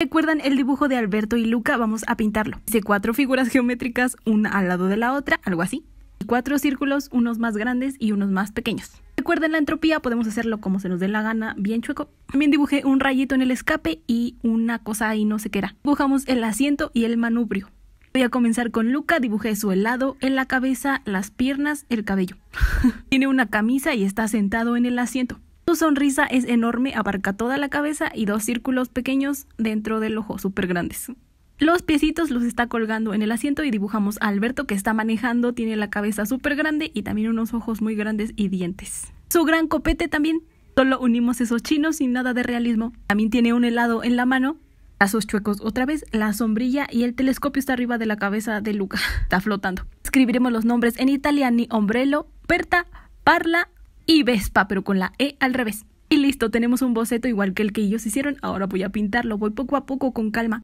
¿Recuerdan el dibujo de Alberto y Luca? Vamos a pintarlo. Hice cuatro figuras geométricas, una al lado de la otra, algo así. Y Cuatro círculos, unos más grandes y unos más pequeños. Recuerden la entropía, podemos hacerlo como se nos dé la gana, bien chueco. También dibujé un rayito en el escape y una cosa ahí no sé qué era. Dibujamos el asiento y el manubrio. Voy a comenzar con Luca, dibujé su helado en la cabeza, las piernas, el cabello. Tiene una camisa y está sentado en el asiento. Su sonrisa es enorme, abarca toda la cabeza y dos círculos pequeños dentro del ojo, súper grandes. Los piecitos los está colgando en el asiento y dibujamos a Alberto que está manejando, tiene la cabeza súper grande y también unos ojos muy grandes y dientes. Su gran copete también, solo unimos esos chinos sin nada de realismo. También tiene un helado en la mano, sus chuecos otra vez, la sombrilla y el telescopio está arriba de la cabeza de Luca, está flotando. Escribiremos los nombres en italiano, ombrello, perta, parla, y Vespa, pero con la E al revés. Y listo, tenemos un boceto igual que el que ellos hicieron. Ahora voy a pintarlo, voy poco a poco con calma.